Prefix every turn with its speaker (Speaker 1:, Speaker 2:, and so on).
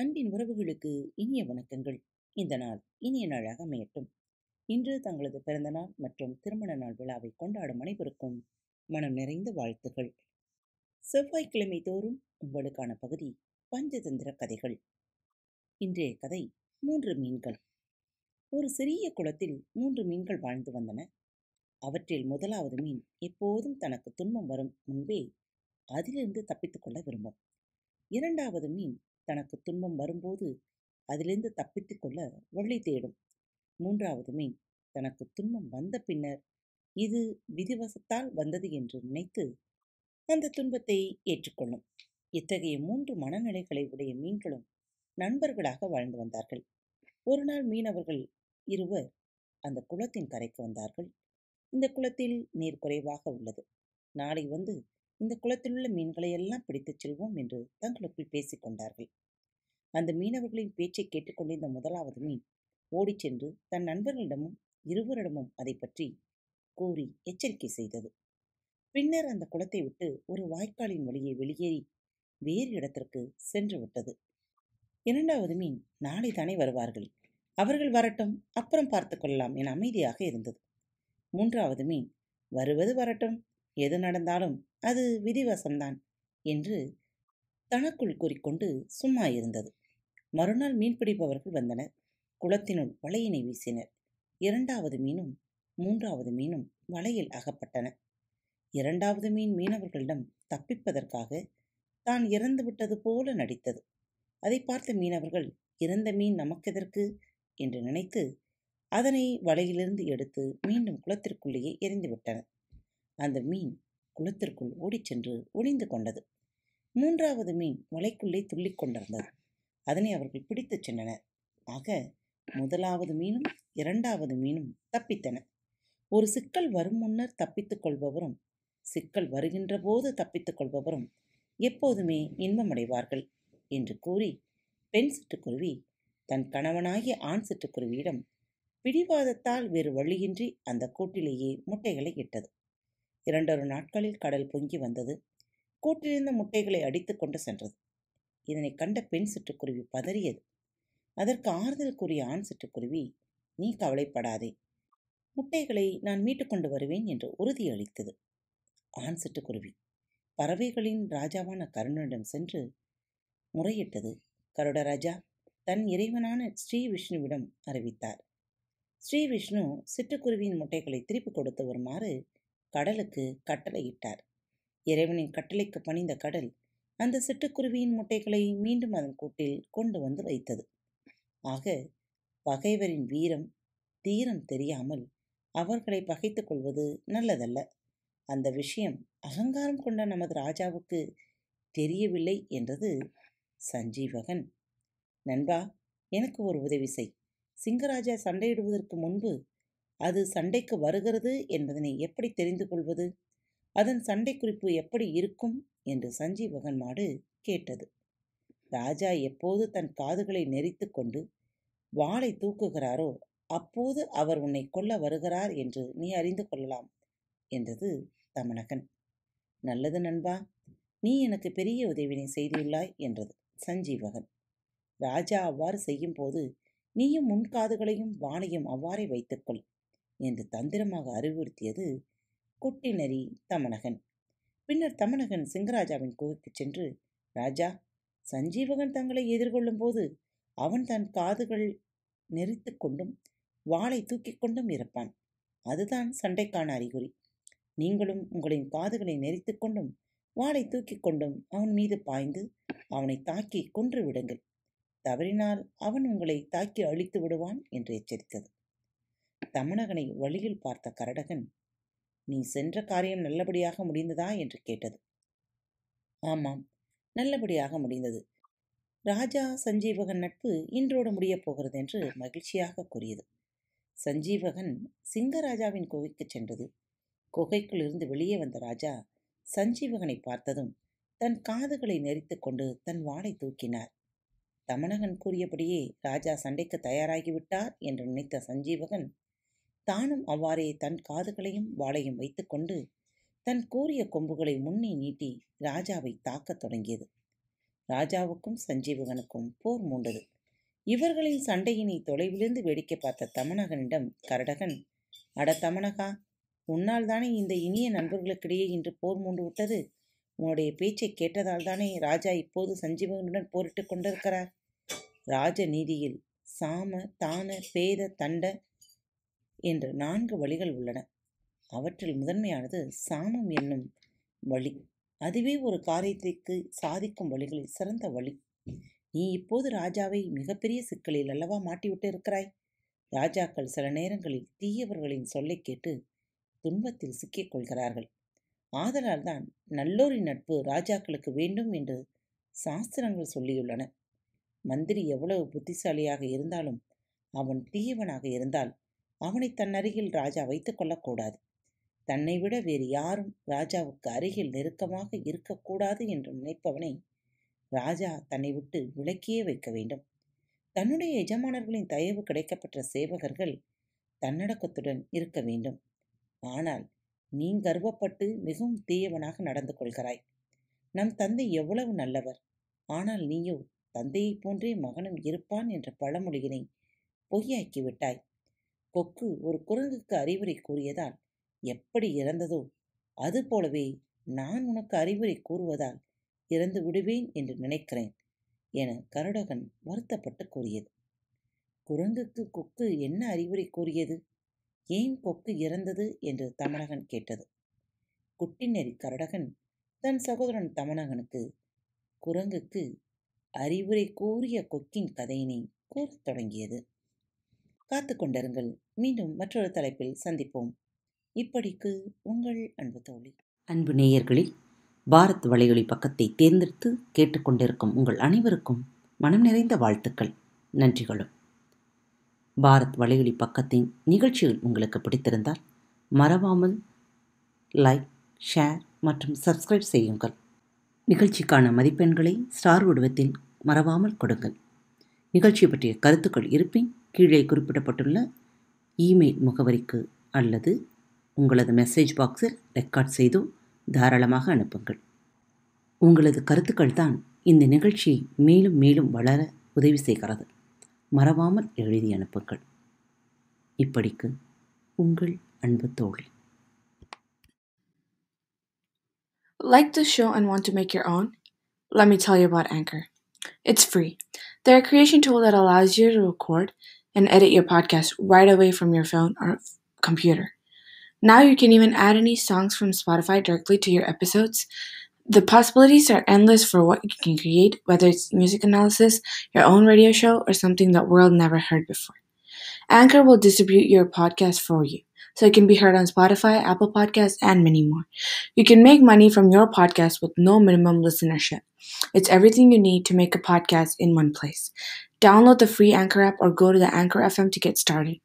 Speaker 1: அன்பின் உறவுகளுக்கு இனிய வணக்கங்கள் இந்த நாள் இனிய நாளாக அமையட்டும் இன்று தங்களது பிறந்த நாள் மற்றும் திருமண நாள் விழாவை கொண்டாடும் அனைவருக்கும் மனம் நிறைந்த வாழ்த்துகள் செவ்வாய்க்கிழமை தோறும் உங்களுக்கான பகுதி பஞ்சதந்திர கதைகள் இன்றைய கதை மூன்று மீன்கள் ஒரு சிறிய குளத்தில் மூன்று மீன்கள் வாழ்ந்து வந்தன அவற்றில் முதலாவது மீன் எப்போதும் தனக்கு துன்பம் வரும் முன்பே அதிலிருந்து தப்பித்துக்கொள்ள விரும்பும் இரண்டாவது மீன் தனக்கு துன்பம் வரும்போது அதிலிருந்து தப்பித்து கொள்ள வழி தேடும் மூன்றாவது மீன் தனக்கு துன்பம் வந்த பின்னர் இது விதிவசத்தால் வந்தது என்று நினைத்து அந்த துன்பத்தை ஏற்றுக்கொள்ளும் இத்தகைய மூன்று மனநிலைகளை உடைய மீன்களும் நண்பர்களாக வாழ்ந்து வந்தார்கள் ஒரு நாள் மீனவர்கள் இருவர் அந்த குளத்தின் கரைக்கு வந்தார்கள் இந்த குளத்தில் நீர் குறைவாக உள்ளது நாளை வந்து இந்த குளத்திலுள்ள மீன்களை எல்லாம் பிடித்துச் செல்வோம் என்று தங்களுக்குள் பேசிக்கொண்டார்கள் அந்த மீனவர்களின் பேச்சை கேட்டுக்கொண்டிருந்த முதலாவது மீன் ஓடிச் சென்று தன் நண்பர்களிடமும் இருவரிடமும் அதை பற்றி கூறி எச்சரிக்கை செய்தது பின்னர் அந்த குளத்தை விட்டு ஒரு வாய்க்காலின் வழியை வெளியேறி வேறு இடத்திற்கு சென்று விட்டது இரண்டாவது மீன் நாளை தானே வருவார்கள் அவர்கள் வரட்டும் அப்புறம் பார்த்து கொள்ளலாம் என அமைதியாக இருந்தது மூன்றாவது மீன் வருவது வரட்டும் எது நடந்தாலும் அது விதிவசம்தான் என்று தனக்குள் கூறிக்கொண்டு சும்மா இருந்தது மறுநாள் மீன்பிடிப்பவர்கள் வந்தனர் குளத்தினுள் வலையினை வீசினர் இரண்டாவது மீனும் மூன்றாவது மீனும் வலையில் அகப்பட்டன இரண்டாவது மீன் மீனவர்களிடம் தப்பிப்பதற்காக தான் இறந்து விட்டது போல நடித்தது அதை பார்த்த மீனவர்கள் இறந்த மீன் நமக்கெதற்கு என்று நினைத்து அதனை வலையிலிருந்து எடுத்து மீண்டும் குளத்திற்குள்ளேயே எரிந்துவிட்டனர் அந்த மீன் குளத்திற்குள் ஓடிச் சென்று ஒளிந்து கொண்டது மூன்றாவது மீன் வலைக்குள்ளே துள்ளி கொண்டிருந்தது அதனை அவர்கள் பிடித்துச் சென்றனர் ஆக முதலாவது மீனும் இரண்டாவது மீனும் தப்பித்தன ஒரு சிக்கல் வரும் முன்னர் தப்பித்துக் கொள்பவரும் சிக்கல் வருகின்ற போது தப்பித்துக் கொள்பவரும் எப்போதுமே இன்பமடைவார்கள் என்று கூறி பெண் சிட்டுக்குருவி தன் கணவனாகிய ஆண் சிட்டுக்குருவியிடம் பிடிவாதத்தால் வேறு வழியின்றி அந்த கூட்டிலேயே முட்டைகளை இட்டது இரண்டொரு நாட்களில் கடல் பொங்கி வந்தது கூட்டிலிருந்த முட்டைகளை அடித்து கொண்டு சென்றது இதனை கண்ட பெண் சிட்டுக்குருவி பதறியது அதற்கு ஆறுதல் கூறிய ஆண் சிட்டுக்குருவி நீ கவலைப்படாதே முட்டைகளை நான் மீட்டு கொண்டு வருவேன் என்று உறுதியளித்தது ஆண் சிட்டுக்குருவி பறவைகளின் ராஜாவான கருணனிடம் சென்று முறையிட்டது கருடராஜா தன் இறைவனான ஸ்ரீ விஷ்ணுவிடம் அறிவித்தார் ஸ்ரீ விஷ்ணு சிட்டுக்குருவியின் முட்டைகளை திருப்பி கொடுத்து வருமாறு கடலுக்கு கட்டளையிட்டார் இறைவனின் கட்டளைக்கு பணிந்த கடல் அந்த சிட்டுக்குருவியின் முட்டைகளை மீண்டும் அதன் கூட்டில் கொண்டு வந்து வைத்தது ஆக பகைவரின் வீரம் தீரம் தெரியாமல் அவர்களை பகைத்து கொள்வது நல்லதல்ல அந்த விஷயம் அகங்காரம் கொண்ட நமது ராஜாவுக்கு தெரியவில்லை என்றது சஞ்சீவகன் நண்பா எனக்கு ஒரு உதவி செய் சிங்கராஜா சண்டையிடுவதற்கு முன்பு அது சண்டைக்கு வருகிறது என்பதனை எப்படி தெரிந்து கொள்வது அதன் சண்டை குறிப்பு எப்படி இருக்கும் என்று சஞ்சீவகன் மாடு கேட்டது ராஜா எப்போது தன் காதுகளை நெறித்து கொண்டு வாளை தூக்குகிறாரோ அப்போது அவர் உன்னை கொல்ல வருகிறார் என்று நீ அறிந்து கொள்ளலாம் என்றது தமனகன் நல்லது நண்பா நீ எனக்கு பெரிய உதவினை செய்துள்ளாய் என்றது சஞ்சீவகன் ராஜா அவ்வாறு செய்யும்போது நீயும் முன்காதுகளையும் வாளையும் அவ்வாறே வைத்துக்கொள் என்று தந்திரமாக அறிவுறுத்தியது குட்டி நரி தமனகன் பின்னர் தமனகன் சிங்கராஜாவின் குகைக்குச் சென்று ராஜா சஞ்சீவகன் தங்களை எதிர்கொள்ளும் போது அவன் தன் காதுகள் நெறித்து கொண்டும் வாளை தூக்கி கொண்டும் இருப்பான் அதுதான் சண்டைக்கான அறிகுறி நீங்களும் உங்களின் காதுகளை நெறித்து கொண்டும் வாளை தூக்கி கொண்டும் அவன் மீது பாய்ந்து அவனை தாக்கி கொன்று விடுங்கள் தவறினால் அவன் உங்களை தாக்கி அழித்து விடுவான் என்று எச்சரித்தது தமணகனை வழியில் பார்த்த கரடகன் நீ சென்ற காரியம் நல்லபடியாக முடிந்ததா என்று கேட்டது ஆமாம் நல்லபடியாக முடிந்தது ராஜா சஞ்சீவகன் நட்பு இன்றோடு முடியப் போகிறது என்று மகிழ்ச்சியாக கூறியது சஞ்சீவகன் சிங்கராஜாவின் குகைக்கு சென்றது குகைக்குள் இருந்து வெளியே வந்த ராஜா சஞ்சீவகனை பார்த்ததும் தன் காதுகளை நெறித்து கொண்டு தன் வாளை தூக்கினார் தமணகன் கூறியபடியே ராஜா சண்டைக்கு தயாராகிவிட்டார் என்று நினைத்த சஞ்சீவகன் தானும் அவ்வாறே தன் காதுகளையும் வாளையும் வைத்துக்கொண்டு தன் கூறிய கொம்புகளை முன்னே நீட்டி ராஜாவை தாக்கத் தொடங்கியது ராஜாவுக்கும் சஞ்சீவகனுக்கும் போர் மூண்டது இவர்களின் சண்டையினை தொலைவிலிருந்து வேடிக்கை பார்த்த தமனகனிடம் கரடகன் அட தமனகா உன்னால் தானே இந்த இனிய நண்பர்களுக்கிடையே இன்று போர் மூண்டு விட்டது உன்னுடைய பேச்சை கேட்டதால் தானே ராஜா இப்போது சஞ்சீவகனுடன் போரிட்டு கொண்டிருக்கிறார் ராஜ நீதியில் சாம தான பேத தண்ட என்று நான்கு வழிகள் உள்ளன அவற்றில் முதன்மையானது சாமம் என்னும் வழி அதுவே ஒரு காரியத்திற்கு சாதிக்கும் வழிகளில் சிறந்த வழி நீ இப்போது ராஜாவை மிகப்பெரிய சிக்கலில் அல்லவா மாட்டிவிட்டு இருக்கிறாய் ராஜாக்கள் சில நேரங்களில் தீயவர்களின் சொல்லை கேட்டு துன்பத்தில் சிக்கிக் கொள்கிறார்கள் ஆதலால் தான் நல்லோரின் நட்பு ராஜாக்களுக்கு வேண்டும் என்று சாஸ்திரங்கள் சொல்லியுள்ளன மந்திரி எவ்வளவு புத்திசாலியாக இருந்தாலும் அவன் தீயவனாக இருந்தால் அவனை தன் அருகில் ராஜா வைத்துக் கொள்ளக்கூடாது தன்னை விட வேறு யாரும் ராஜாவுக்கு அருகில் நெருக்கமாக இருக்கக்கூடாது என்று நினைப்பவனை ராஜா தன்னை விட்டு விலக்கியே வைக்க வேண்டும் தன்னுடைய எஜமானர்களின் தயவு கிடைக்கப்பெற்ற சேவகர்கள் தன்னடக்கத்துடன் இருக்க வேண்டும் ஆனால் நீ கர்வப்பட்டு மிகவும் தீயவனாக நடந்து கொள்கிறாய் நம் தந்தை எவ்வளவு நல்லவர் ஆனால் நீயோ தந்தையைப் போன்றே மகனும் இருப்பான் என்ற பழமொழியினை பொய்யாக்கிவிட்டாய் கொக்கு ஒரு குரங்குக்கு அறிவுரை கூறியதால் எப்படி இறந்ததோ அதுபோலவே நான் உனக்கு அறிவுரை கூறுவதால் இறந்து விடுவேன் என்று நினைக்கிறேன் என கருடகன் வருத்தப்பட்டு கூறியது குரங்குக்கு கொக்கு என்ன அறிவுரை கூறியது ஏன் கொக்கு இறந்தது என்று தமனகன் கேட்டது குட்டிநெறி கருடகன் தன் சகோதரன் தமனகனுக்கு குரங்குக்கு அறிவுரை கூறிய கொக்கின் கதையினை கூறத் தொடங்கியது காத்து கொண்டிருங்கள் மீண்டும் மற்றொரு தலைப்பில் சந்திப்போம் இப்படிக்கு உங்கள் அன்பு தோழி அன்பு நேயர்களில் பாரத் வலையொலி பக்கத்தை தேர்ந்தெடுத்து கேட்டுக்கொண்டிருக்கும் உங்கள் அனைவருக்கும் மனம் நிறைந்த வாழ்த்துக்கள் நன்றிகளும் பாரத் வலையொலி பக்கத்தின் நிகழ்ச்சிகள் உங்களுக்கு பிடித்திருந்தால் மறவாமல் லைக் ஷேர் மற்றும் சப்ஸ்கிரைப் செய்யுங்கள் நிகழ்ச்சிக்கான மதிப்பெண்களை ஸ்டார் உடவத்தில் மறவாமல் கொடுங்கள் நிகழ்ச்சி பற்றிய கருத்துக்கள் இருப்பின் கீழே குறிப்பிடப்பட்டுள்ள இமெயில் முகவரிக்கு அல்லது உங்களது மெசேஜ் பாக்ஸில் ரெக்கார்ட் செய்து தாராளமாக அனுப்புங்கள் உங்களது கருத்துக்கள் தான் இந்த நிகழ்ச்சியை மேலும் மேலும் வளர உதவி செய்கிறது மறவாமல் எழுதி அனுப்புங்கள் இப்படிக்கு உங்கள் அன்பு தோழி like this show and want to make your own let me tell you about anchor it's free They're a creation tool that allows you to record and edit your podcast right away from your phone or computer. Now you can even add any songs from Spotify directly to your episodes. The possibilities are endless for what you can create, whether it's music analysis, your own radio show, or something the world never heard before. Anchor will distribute your podcast for you so it can be heard on Spotify, Apple Podcasts, and many more. You can make money from your podcast with no minimum listenership. It's everything you need to make a podcast in one place. Download the free Anchor app or go to the Anchor FM to get started.